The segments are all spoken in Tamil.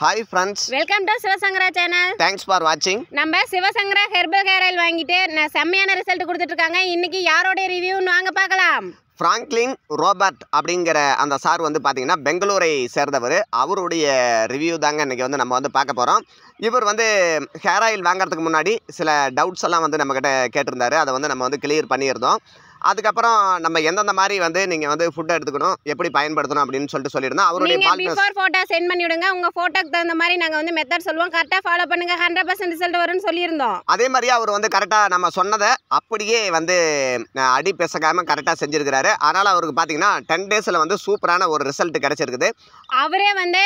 hi friends welcome to Sivasankara channel thanks for வாட்சிங் நம்ம சிவசங்கரா ஹெர்பல் ஹேர் ஆயில் வாங்கிட்டு நான் செம்மையான ரிசல்ட் கொடுத்துட்ருக்காங்க இன்றைக்கி யாரோடைய ரிவ்யூன்னு வாங்க பார்க்கலாம் ஃப்ராங்க்லின் ரோபர்ட் அப்படிங்கிற அந்த சார் வந்து பார்த்திங்கன்னா பெங்களூரை சேர்ந்தவர் அவருடைய ரிவ்யூ தாங்க இன்றைக்கி வந்து நம்ம வந்து பார்க்க போகிறோம் இவர் வந்து ஹேர் ஆயில் வாங்குறதுக்கு முன்னாடி சில டவுட்ஸ் எல்லாம் வந்து நம்மக்கிட்ட கேட்டிருந்தாரு அதை வந்து நம்ம வந்து கிளியர் பண்ணியிருந்தோம் அதுக்கப்புறம் நம்ம எந்தெந்த மாதிரி வந்து நீங்கள் வந்து ஃபுட்டை எடுத்துக்கணும் எப்படி பயன்படுத்தணும் அப்படின்னு சொல்லிட்டு சொல்லியிருந்தோம் அவருடைய பிஃபோர் ஃபோட்டோ சென்ட் பண்ணி விடுங்க உங்கள் ஃபோட்டோக்கு தகுந்த மாதிரி நாங்கள் வந்து மெத்தட் சொல்லுவோம் கரெக்டாக ஃபாலோ பண்ணுங்க ஹண்ட்ரட் பர்சன்ட் ரிசல்ட் வரும்னு சொல்லியிருந்தோம் அதே மாதிரி அவர் வந்து கரெக்டாக நம்ம சொன்னதை அப்படியே வந்து அடி பேசக்காமல் கரெக்டாக செஞ்சுருக்கிறாரு அதனால் அவருக்கு பார்த்தீங்கன்னா டென் டேஸில் வந்து சூப்பரான ஒரு ரிசல்ட் கிடச்சிருக்குது அவரே வந்து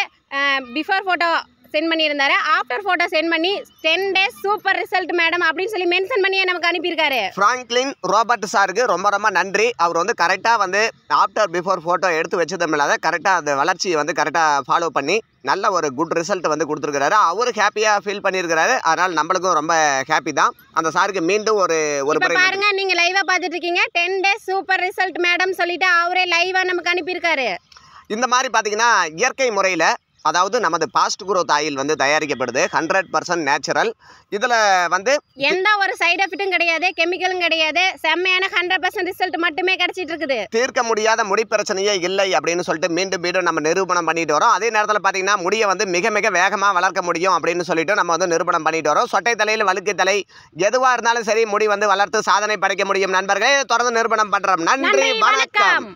பிஃபோர் ஃபோட்டோ சென்ட் பண்ணியிருந்தாரு ஆஃப்டர் ஃபோட்டோ சென்ட் பண்ணி ten days super result madam அப்படின்னு சொல்லி மென்ஷன் பண்ணியே நமக்கு அனுப்பியிருக்காரு ஃப்ராங்க்லின் ரோபர்ட் சாருக்கு ரொம்ப ரொம்ப நன்றி அவர் வந்து கரெக்டாக வந்து ஆஃப்டர் பிஃபோர் ஃபோட்டோ எடுத்து வச்சதும் இல்லாத கரெக்டாக அந்த வளர்ச்சியை வந்து கரெக்டாக ஃபாலோ பண்ணி நல்ல ஒரு குட் ரிசல்ட் வந்து கொடுத்துருக்காரு அவரு ஹாப்பியாக ஃபீல் பண்ணியிருக்காரு அதனால் நம்மளுக்கும் ரொம்ப ஹாப்பி தான் அந்த சாருக்கு மீண்டும் ஒரு ஒரு பாருங்க நீங்கள் லைவாக பார்த்துட்டு இருக்கீங்க ten days super result madam சொல்லிட்டு அவரே லைவாக நமக்கு அனுப்பியிருக்காரு இந்த மாதிரி பார்த்தீங்கன்னா இயற்கை முறையில் அதாவது நமது பாஸ்ட் குரோத் ஆயில் வந்து தயாரிக்கப்படுது ஹண்ட்ரட் பர்சன்ட் நேச்சுரல் இதில் வந்து எந்த ஒரு சைடு எஃபெக்ட்டும் கிடையாது கெமிக்கலும் கிடையாது செம்மையான ஹண்ட்ரட் பர்சன்ட் ரிசல்ட் மட்டுமே கிடைச்சிட்டு இருக்குது தீர்க்க முடியாத முடி பிரச்சனையே இல்லை அப்படின்னு சொல்லிட்டு மீண்டும் மீண்டும் நம்ம நிரூபணம் பண்ணிட்டு வரோம் அதே நேரத்தில் பார்த்தீங்கன்னா முடியை வந்து மிக மிக வேகமாக வளர்க்க முடியும் அப்படின்னு சொல்லிட்டு நம்ம வந்து நிரூபணம் பண்ணிட்டு வரோம் சொட்டை தலையில் வழுக்கு தலை எதுவாக இருந்தாலும் சரி முடி வந்து வளர்த்து சாதனை படைக்க முடியும் நண்பர்களே தொடர்ந்து நிரூபணம் பண்ணுறோம் நன்றி வணக்கம்